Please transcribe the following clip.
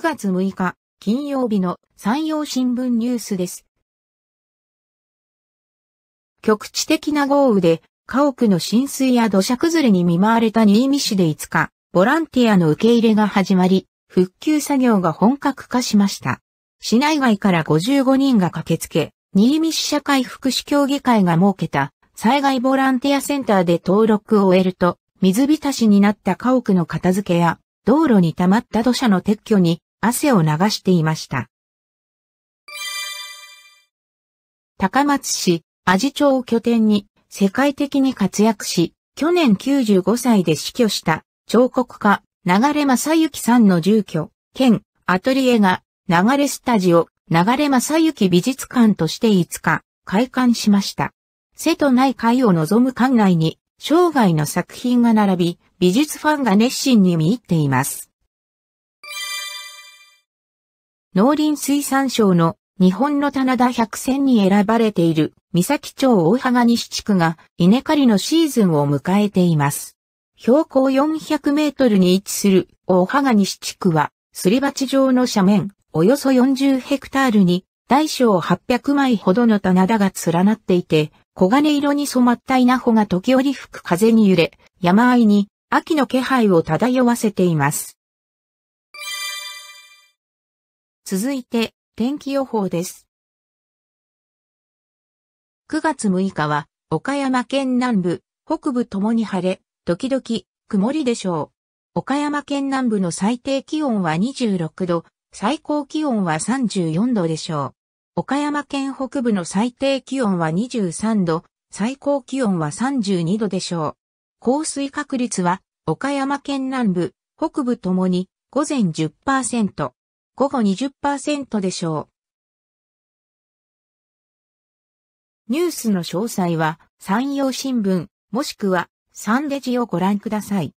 9月6日、金曜日の山陽新聞ニュースです。局地的な豪雨で、家屋の浸水や土砂崩れに見舞われた新見市で5日、ボランティアの受け入れが始まり、復旧作業が本格化しました。市内外から55人が駆けつけ、新見市社会福祉協議会が設けた災害ボランティアセンターで登録を終えると、水浸しになった家屋の片付けや、道路に溜まった土砂の撤去に汗を流していました。高松市、阿治町を拠点に世界的に活躍し、去年95歳で死去した彫刻家、流正幸さんの住居、兼アトリエが流れスタジオ、流正幸美術館として5日、開館しました。瀬戸内海を望む館内に、生涯の作品が並び、美術ファンが熱心に見入っています。農林水産省の日本の棚田百選に選ばれている三崎町大羽西地区が稲刈りのシーズンを迎えています。標高400メートルに位置する大羽西地区はすり鉢状の斜面およそ40ヘクタールに大小800枚ほどの棚田が連なっていて黄金色に染まった稲穂が時折吹く風に揺れ山あいに秋の気配を漂わせています。続いて、天気予報です。9月6日は、岡山県南部、北部ともに晴れ、時々曇りでしょう。岡山県南部の最低気温は26度、最高気温は34度でしょう。岡山県北部の最低気温は23度、最高気温は32度でしょう。降水確率は、岡山県南部、北部ともに午前10%、午後20%でしょう。ニュースの詳細は、山陽新聞、もしくは、サンデジをご覧ください。